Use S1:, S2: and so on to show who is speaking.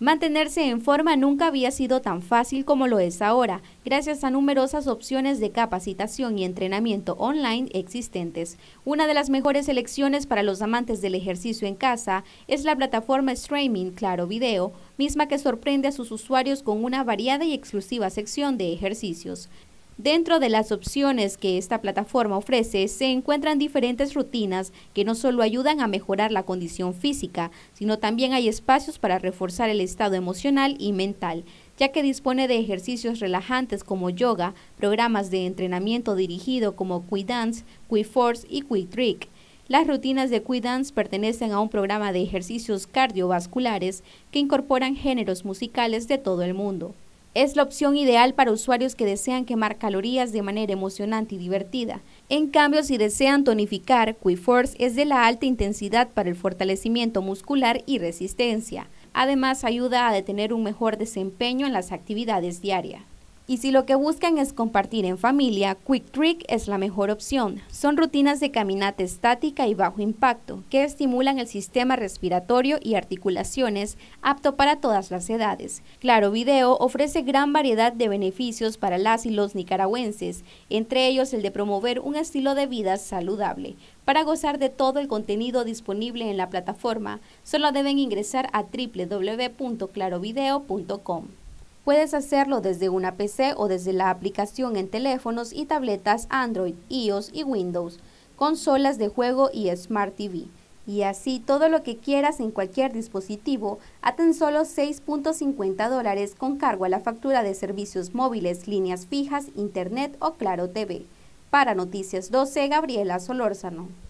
S1: Mantenerse en forma nunca había sido tan fácil como lo es ahora, gracias a numerosas opciones de capacitación y entrenamiento online existentes. Una de las mejores elecciones para los amantes del ejercicio en casa es la plataforma streaming Claro Video, misma que sorprende a sus usuarios con una variada y exclusiva sección de ejercicios. Dentro de las opciones que esta plataforma ofrece se encuentran diferentes rutinas que no solo ayudan a mejorar la condición física, sino también hay espacios para reforzar el estado emocional y mental, ya que dispone de ejercicios relajantes como yoga, programas de entrenamiento dirigido como Quidance, Force y Trick. Las rutinas de Quidance pertenecen a un programa de ejercicios cardiovasculares que incorporan géneros musicales de todo el mundo. Es la opción ideal para usuarios que desean quemar calorías de manera emocionante y divertida. En cambio, si desean tonificar, QuiForce es de la alta intensidad para el fortalecimiento muscular y resistencia. Además, ayuda a detener un mejor desempeño en las actividades diarias. Y si lo que buscan es compartir en familia, Quick Trick es la mejor opción. Son rutinas de caminata estática y bajo impacto que estimulan el sistema respiratorio y articulaciones, apto para todas las edades. Claro Video ofrece gran variedad de beneficios para las y los nicaragüenses, entre ellos el de promover un estilo de vida saludable. Para gozar de todo el contenido disponible en la plataforma, solo deben ingresar a www.clarovideo.com. Puedes hacerlo desde una PC o desde la aplicación en teléfonos y tabletas Android, iOS y Windows, consolas de juego y Smart TV. Y así todo lo que quieras en cualquier dispositivo a tan solo 6.50 dólares con cargo a la factura de servicios móviles, líneas fijas, internet o Claro TV. Para Noticias 12, Gabriela Solórzano.